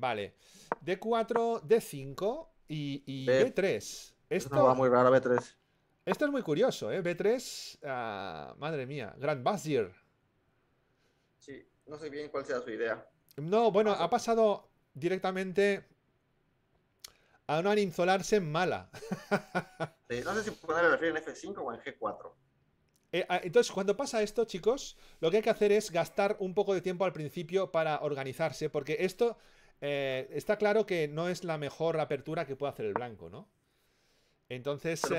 vale. D4, D5 y, B. 3 Esto no va muy raro, B3. Esto es muy curioso, ¿eh? B3, ah, madre mía, Grand Bazir. Sí, no sé bien cuál sea su idea. No, bueno, ha pasado directamente a no aninzolarse en mala. no sé si puede referir en F5 o en G4. Eh, ah, entonces, cuando pasa esto, chicos, lo que hay que hacer es gastar un poco de tiempo al principio para organizarse, porque esto eh, está claro que no es la mejor apertura que puede hacer el blanco, ¿no? Entonces, lo,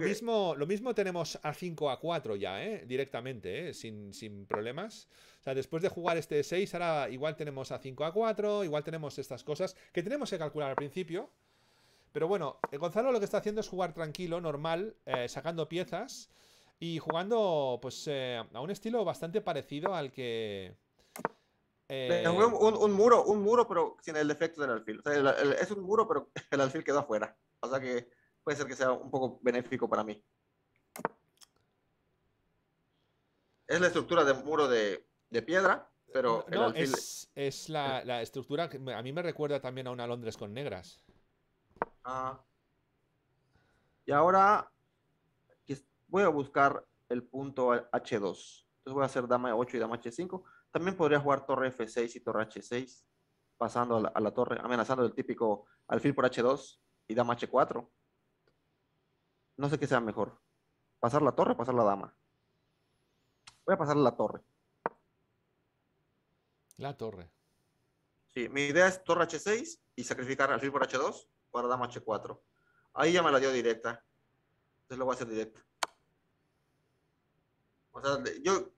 eh, mismo, lo mismo tenemos a 5 a 4 ya, ¿eh? directamente, ¿eh? Sin, sin, problemas. O sea, después de jugar este 6, ahora igual tenemos a 5 a 4, igual tenemos estas cosas que tenemos que calcular al principio. Pero bueno, Gonzalo lo que está haciendo es jugar tranquilo, normal, sacando piezas y jugando pues a un estilo bastante parecido al que, eh, un, muro, un muro, pero sin el defecto del alfil. es un muro, pero el alfil quedó afuera. O sea que puede ser que sea un poco benéfico para mí. Es la estructura de muro de, piedra, pero. alfil... es, la, estructura que a mí me recuerda también a una Londres con negras. Ah. Y ahora voy a buscar el punto H2. Entonces voy a hacer dama 8 y dama H5. También podría jugar torre F6 y torre H6, pasando a la, torre, amenazando el típico alfil por H2 y dama H4. No sé qué sea mejor. ¿Pasar la torre o pasar la dama? Voy a pasar la torre. La torre. Sí, mi idea es torre H6 y sacrificar alfil por H2 para dama H4. Ahí ya me la dio directa. Entonces lo voy a hacer directa yo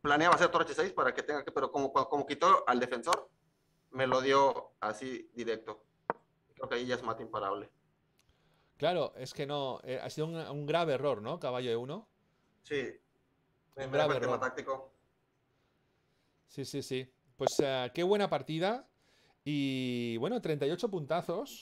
planeaba hacer torre H6 para que tenga que, pero como, como quitó al defensor, me lo dio así directo. Creo que ahí ya es mate imparable. Claro, es que no, eh, ha sido un, grave error, ¿no? Caballo de 1 Sí, En grave error. táctico. Sí, sí, sí. Pues eh, qué buena partida. Y bueno, 38 puntazos.